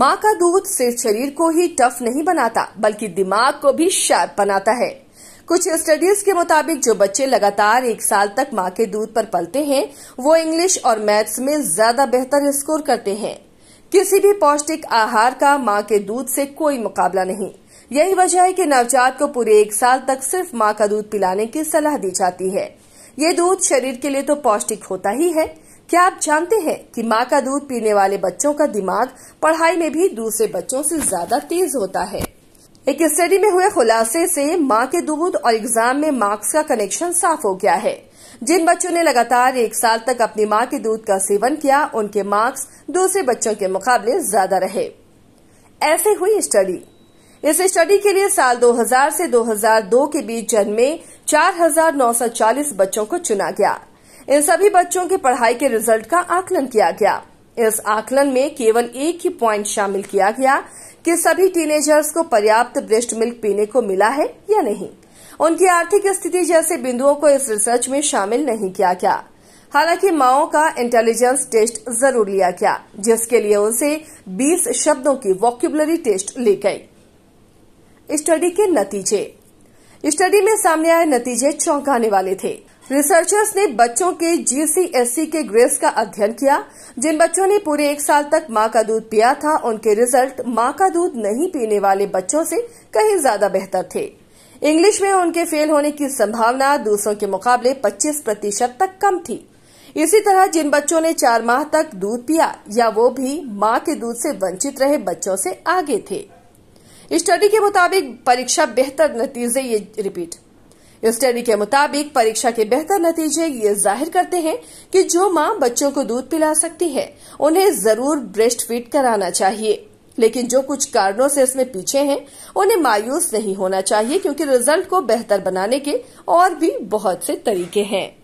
माँ का दूध सिर्फ शरीर को ही टफ नहीं बनाता बल्कि दिमाग को भी शार्प बनाता है कुछ स्टडीज के मुताबिक जो बच्चे लगातार एक साल तक माँ के दूध पर पलते हैं वो इंग्लिश और मैथ्स में ज्यादा बेहतर स्कोर करते हैं किसी भी पौष्टिक आहार का माँ के दूध से कोई मुकाबला नहीं यही वजह है कि नवजात को पूरे एक साल तक सिर्फ माँ का दूध पिलाने की सलाह दी जाती है ये दूध शरीर के लिए तो पौष्टिक होता ही है क्या आप जानते हैं कि माँ का दूध पीने वाले बच्चों का दिमाग पढ़ाई में भी दूसरे बच्चों से ज्यादा तेज होता है एक स्टडी में हुए खुलासे से माँ के दूध और एग्जाम में मार्क्स का कनेक्शन साफ हो गया है जिन बच्चों ने लगातार एक साल तक अपनी माँ के दूध का सेवन किया उनके मार्क्स दूसरे बच्चों के मुकाबले ज्यादा रहे ऐसे हुई स्टडी इस स्टडी के लिए साल 2000 से 2002 के बीच जन्मे 4,940 बच्चों को चुना गया इन सभी बच्चों के पढ़ाई के रिजल्ट का आकलन किया गया इस आकलन में केवल एक ही प्वाइंट शामिल किया गया कि सभी टीनेजर्स को पर्याप्त ब्रेस्ट मिल्क पीने को मिला है या नहीं उनकी आर्थिक स्थिति जैसे बिंदुओं को इस रिसर्च में शामिल नहीं किया गया हालांकि माओ का इंटेलिजेंस टेस्ट जरूर लिया गया जिसके लिए उनसे 20 शब्दों की वॉक्यूबलरी टेस्ट ली गई स्टडी के नतीजे स्टडी में सामने आए नतीजे चौंकाने वाले थे रिसर्चर्स ने बच्चों के जीसीएससी e के ग्रेड्स का अध्ययन किया जिन बच्चों ने पूरे एक साल तक मां का दूध पिया था उनके रिजल्ट मां का दूध नहीं पीने वाले बच्चों से कहीं ज्यादा बेहतर थे इंग्लिश में उनके फेल होने की संभावना दूसरों के मुकाबले 25 प्रतिशत तक कम थी इसी तरह जिन बच्चों ने चार माह तक दूध पिया या वो भी मां के दूध से वंचित रहे बच्चों से आगे थे स्टडी के मुताबिक परीक्षा बेहतर नतीजे ये रिपीट स्टडी के मुताबिक परीक्षा के बेहतर नतीजे ये जाहिर करते हैं कि जो माँ बच्चों को दूध पिला सकती है उन्हें जरूर ब्रेस्ट फीड कराना चाहिए लेकिन जो कुछ कारणों से इसमें पीछे हैं उन्हें मायूस नहीं होना चाहिए क्योंकि रिजल्ट को बेहतर बनाने के और भी बहुत से तरीके हैं